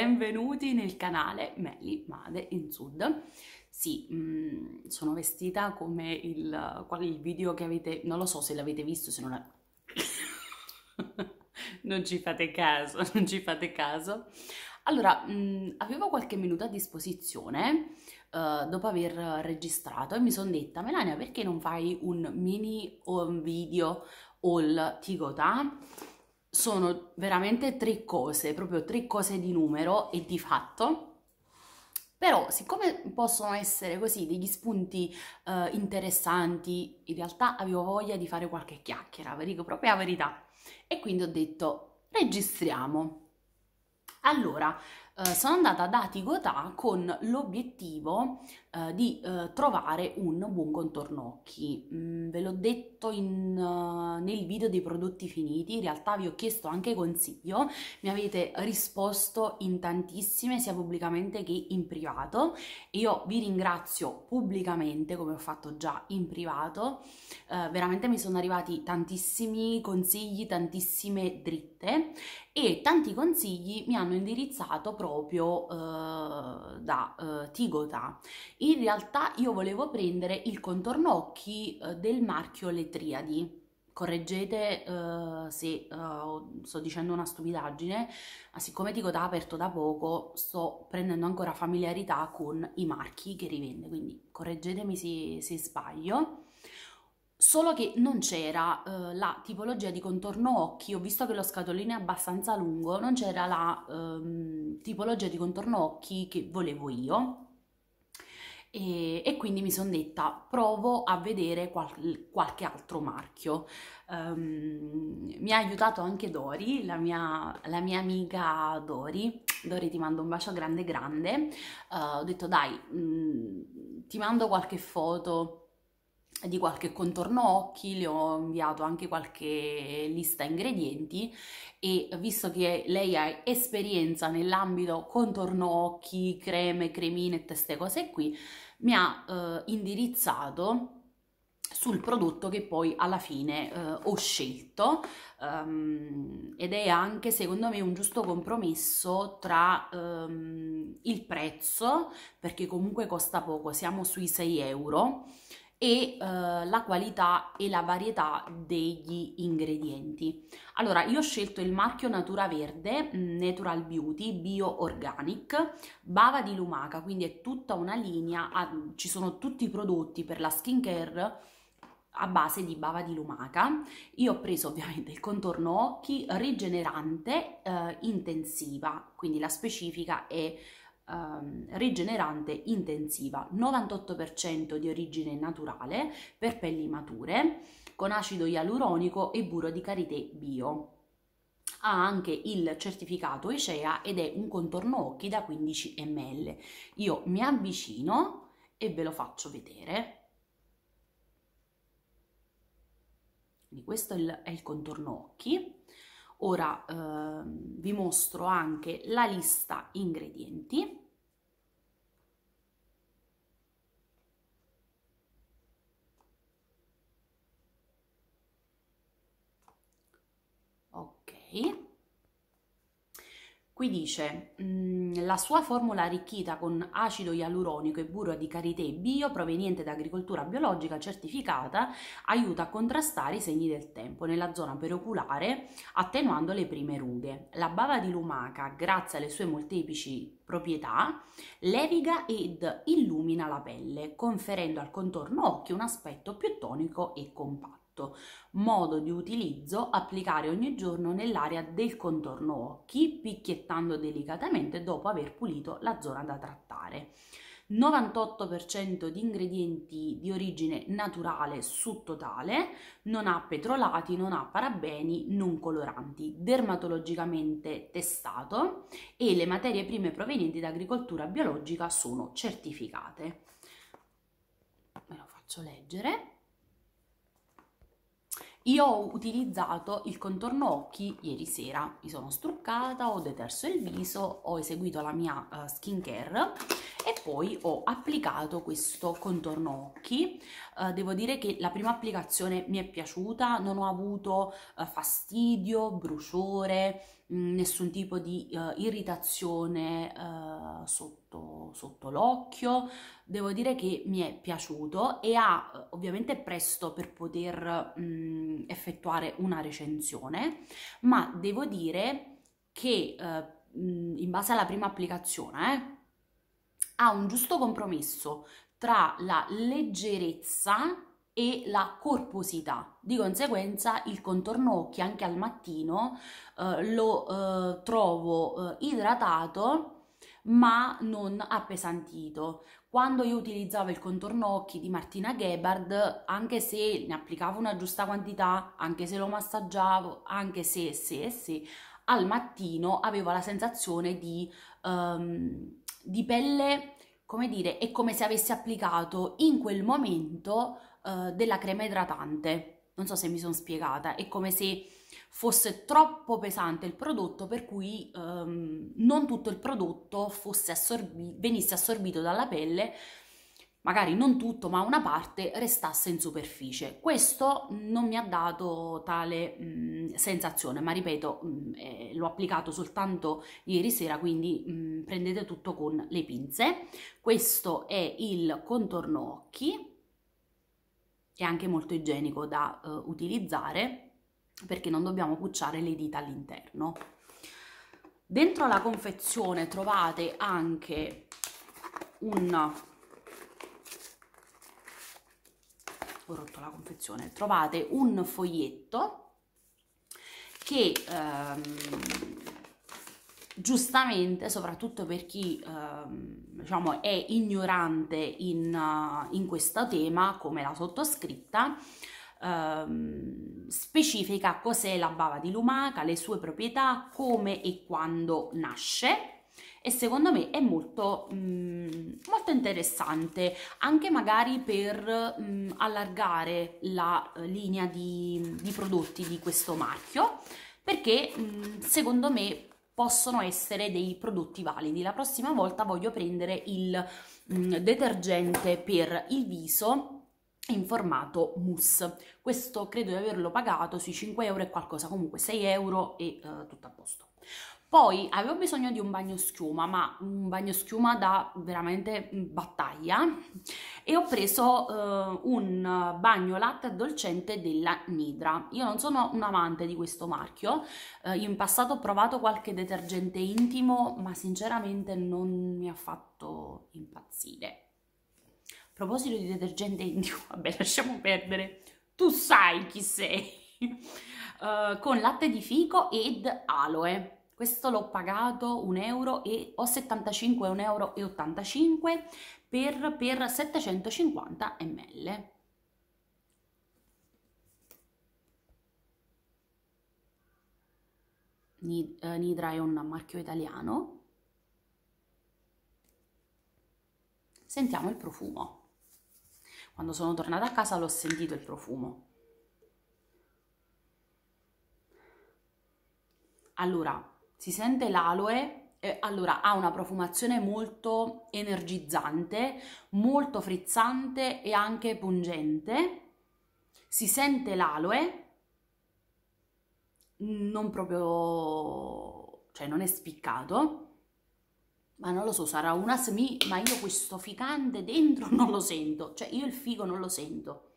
Benvenuti nel canale Meli Made in Sud. Sì, mh, mm, sono vestita come il, qual il video che avete, non lo so se l'avete visto, se non... È... non ci fate caso, non ci fate caso. Allora, mh, mm, avevo qualche minuto a disposizione uh, dopo aver registrato e mi sono detta, Melania, perché non fai un mini um, video all Tigotà? sono veramente tre cose, proprio tre cose di numero e di fatto. Però, siccome possono essere così degli spunti eh, interessanti, in realtà avevo voglia di fare qualche chiacchiera, vi dico proprio la verità. E quindi ho detto, registriamo. Allora, eh, sono andata da Tigotà con l'obiettivo eh, di eh, trovare un buon contorno occhi. Mm, ve l'ho detto in, uh, nel video dei prodotti finiti, in realtà vi ho chiesto anche consiglio, mi avete risposto in tantissime sia pubblicamente che in privato e io vi ringrazio pubblicamente come ho fatto già in privato, eh, veramente mi sono arrivati tantissimi consigli, tantissime dritte e tanti consigli mi hanno indirizzato proprio proprio eh, da eh, Tigota. In realtà io volevo prendere il contorno occhi eh, del marchio Le Triadi. Correggete eh, se eh, sto dicendo una stupidaggine, ma siccome Tigota ha aperto da poco, sto prendendo ancora familiarità con i marchi che rivende, quindi correggetemi se, se sbaglio Solo che non c'era eh, la tipologia di contorno occhi, ho visto che lo scatolino è abbastanza lungo, non c'era la ehm, tipologia di contorno occhi che volevo io. E, e quindi mi sono detta provo a vedere qual qualche altro marchio. Um, mi ha aiutato anche Dori, la mia, la mia amica Dori. Dori ti mando un bacio grande grande. Uh, ho detto dai, mh, mm, ti mando qualche foto di qualche contorno occhi, le ho inviato anche qualche lista ingredienti e visto che lei ha esperienza nell'ambito contorno occhi, creme, cremine e queste cose qui, mi ha eh, indirizzato sul prodotto che poi alla fine eh, ho scelto um, ed è anche secondo me un giusto compromesso tra um, il prezzo perché comunque costa poco siamo sui 6 euro e eh, la qualità e la varietà degli ingredienti. Allora, io ho scelto il marchio Natura Verde, mm, Natural Beauty, Bio Organic, Bava di Lumaca, quindi è tutta una linea, ci sono tutti i prodotti per la skincare a base di bava di lumaca. Io ho preso ovviamente il contorno occhi rigenerante eh, intensiva, quindi la specifica è ehm, rigenerante intensiva, 98% di origine naturale per pelli mature, con acido ialuronico e burro di karité bio. Ha anche il certificato ICEA ed è un contorno occhi da 15 ml. Io mi avvicino e ve lo faccio vedere. Quindi questo è il, è il contorno occhi. Ora eh, vi mostro anche la lista ingredienti Qui dice, mm, la sua formula arricchita con acido ialuronico e burro di karité bio proveniente da agricoltura biologica certificata aiuta a contrastare i segni del tempo nella zona peroculare attenuando le prime rughe. La bava di lumaca, grazie alle sue molteplici proprietà, leviga ed illumina la pelle, conferendo al contorno occhio un aspetto più tonico e compatto esatto modo di utilizzo applicare ogni giorno nell'area del contorno occhi, picchiettando delicatamente dopo aver pulito la zona da trattare. 98% di ingredienti di origine naturale su totale, non ha petrolati, non ha parabeni, non coloranti, dermatologicamente testato e le materie prime provenienti da agricoltura biologica sono certificate. Ve lo faccio leggere. Io ho utilizzato il contorno occhi ieri sera, mi sono struccata, ho deterso il viso, ho eseguito la mia uh, skincare e poi ho applicato questo contorno occhi. Uh, devo dire che la prima applicazione mi è piaciuta, non ho avuto uh, fastidio, bruciore, Mm, nessun tipo di uh, irritazione uh, sotto, sotto l'occhio. Devo dire che mi è piaciuto e ha eh, ovviamente presto per poter um, effettuare una recensione, ma devo dire che uh, in base alla prima applicazione eh, ha un giusto compromesso tra la leggerezza e la corposità. Di conseguenza il contorno occhi anche al mattino eh, lo eh, trovo eh, idratato ma non appesantito. Quando io utilizzavo il contorno occhi di Martina Gebhard, anche se ne applicavo una giusta quantità, anche se lo massaggiavo, anche se, se, se, al mattino avevo la sensazione di, um, di pelle, come dire, è come se avessi applicato in quel momento eh, della crema idratante. Non so se mi sono spiegata, è come se fosse troppo pesante il prodotto per cui ehm, non tutto il prodotto assorbi- venisse assorbito dalla pelle, magari non tutto ma una parte restasse in superficie. Questo non mi ha dato tale mh, mm, sensazione, ma ripeto, mh, mm, eh, l'ho applicato soltanto ieri sera, quindi mh, mm, prendete tutto con le pinze. Questo è il contorno occhi è anche molto igienico da uh, utilizzare perché non dobbiamo pucciare le dita all'interno. Dentro la confezione trovate anche un ho rotto la confezione, trovate un foglietto che ehm, giustamente, soprattutto per chi ehm, diciamo, è ignorante in, uh, in, questo tema, come la sottoscritta, ehm, specifica cos'è la bava di lumaca, le sue proprietà, come e quando nasce. E secondo me è molto, mh, mm, molto interessante anche magari per mh, mm, allargare la eh, linea di, di prodotti di questo marchio perché mh, mm, secondo me possono essere dei prodotti validi. La prossima volta voglio prendere il mh, mm, detergente per il viso in formato mousse. Questo credo di averlo pagato sui 5 euro e qualcosa, comunque 6 euro e eh, tutto a posto. Poi avevo bisogno di un bagno schiuma, ma un bagno schiuma da veramente mm, battaglia e ho preso eh, un bagno latte addolcente della Nidra. Io non sono un amante di questo marchio, eh, in passato ho provato qualche detergente intimo, ma sinceramente non mi ha fatto impazzire. A proposito di detergente intimo, vabbè lasciamo perdere, tu sai chi sei, uh, con latte di fico ed aloe questo l'ho pagato 1 euro e ho 75 1,85 euro per, per 750 ml. Eh, Nidra è un marchio italiano. Sentiamo il profumo. Quando sono tornata a casa l'ho sentito il profumo. Allora, si sente l'aloe, eh, allora ha una profumazione molto energizzante, molto frizzante e anche pungente, si sente l'aloe, non proprio, cioè non è spiccato, ma non lo so, sarà un asmi, ma io questo ficante dentro non lo sento, cioè io il figo non lo sento,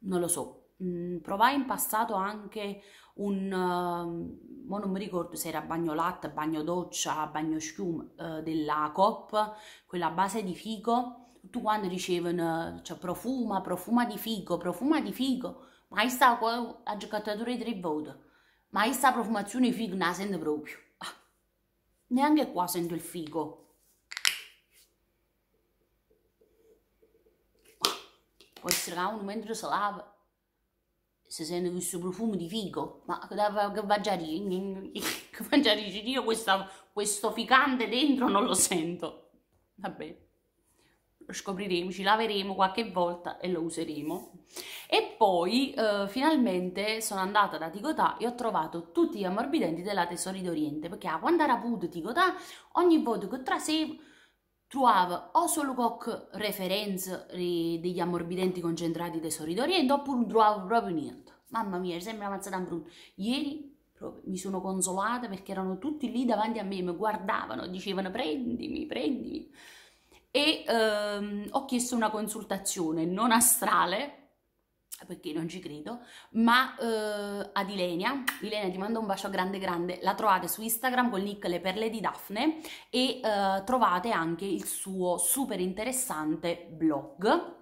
non lo so, Mm, provai in passato anche un, uh, mo non mi ricordo se era bagno latte, bagno doccia, bagno schium uh, eh, dell'ACOP, quella base di fico, tutti quando dicevano cioè profuma, profuma di fico, profuma di fico, ma io sta qua a giocatore di tre volte, ma io sta profumazione di fico non la sento proprio. Ah, neanche qua sento il fico. Ah, può essere che uno mentre si lava si sente questo profumo di figo, ma che mangiare, che mangiare io questa, questo ficante dentro non lo sento, vabbè, Lo scopriremo, ci laveremo qualche volta e lo useremo. E poi eh, finalmente sono andata da Ticotà e ho trovato tutti gli ammorbidenti della Tesori d'Oriente, perché a quando era avuto Ticotà, ogni volta che trasevo Trovava o solo qualche referenza degli ammorbidenti concentrati dei sorridori e dopo non trovavo proprio niente. Mamma mia, sembra ammazzata in brutto. Ieri mi sono consolata perché erano tutti lì davanti a me, mi guardavano, dicevano prendimi, prendimi. E ehm, ho chiesto una consultazione non astrale perché non ci credo, ma eh, ad Ilenia, Ilenia ti mando un bacio grande grande, la trovate su Instagram con nick Le Perle di Daphne e eh, trovate anche il suo super interessante blog,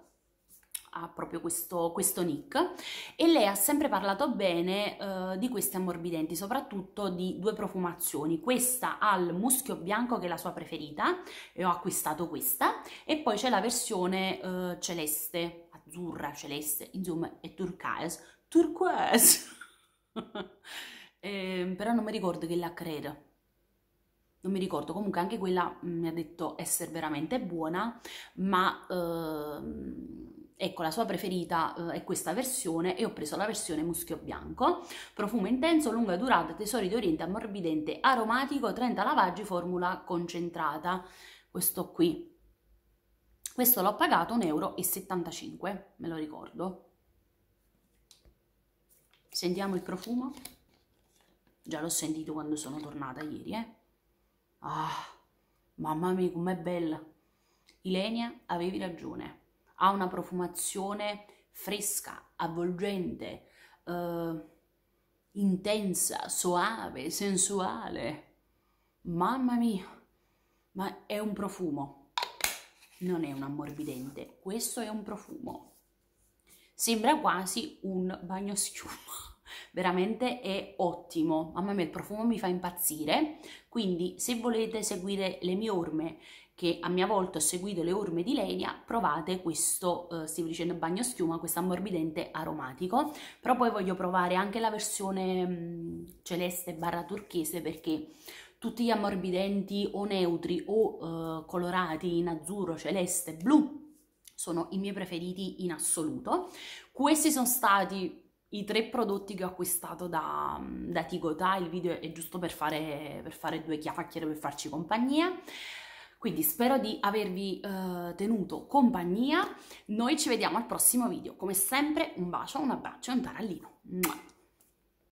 ha proprio questo, questo, nick e lei ha sempre parlato bene eh, di questi ammorbidenti, soprattutto di due profumazioni, questa al muschio bianco che è la sua preferita e ho acquistato questa e poi c'è la versione eh, celeste azzurra, celeste, insomma è turquoise, turquoise, eh, però non mi ricordo che la creda, non mi ricordo, comunque anche quella mm, mi ha detto essere veramente buona, ma eh, ecco la sua preferita eh, è questa versione e ho preso la versione muschio bianco, profumo intenso, lunga durata, tesori d'oriente, ammorbidente, aromatico, 30 lavaggi, formula concentrata, questo qui questo l'ho pagato 1,75 euro, me lo ricordo. Sentiamo il profumo. Già l'ho sentito quando sono tornata ieri, eh. Ah, mamma mia, com'è bella. Ilenia, avevi ragione. Ha una profumazione fresca, avvolgente, eh, intensa, soave, sensuale. Mamma mia, ma è un profumo non è un ammorbidente, questo è un profumo. Sembra quasi un bagno schiuma veramente è ottimo. A me il profumo mi fa impazzire, quindi se volete seguire le mie orme, che a mia volta ho seguito le orme di Lenia, provate questo, eh, stiamo dicendo bagno schiuma, questo ammorbidente aromatico, però poi voglio provare anche la versione mh, mm, celeste barra turchese perché tutti gli ammorbidenti o neutri o eh, colorati in azzurro, celeste, blu sono i miei preferiti in assoluto. Questi sono stati i tre prodotti che ho acquistato da, da Tigotà, il video è giusto per fare, per fare due chiacchiere, per farci compagnia. Quindi spero di avervi eh, tenuto compagnia, noi ci vediamo al prossimo video. Come sempre un bacio, un abbraccio e un tarallino. Mua.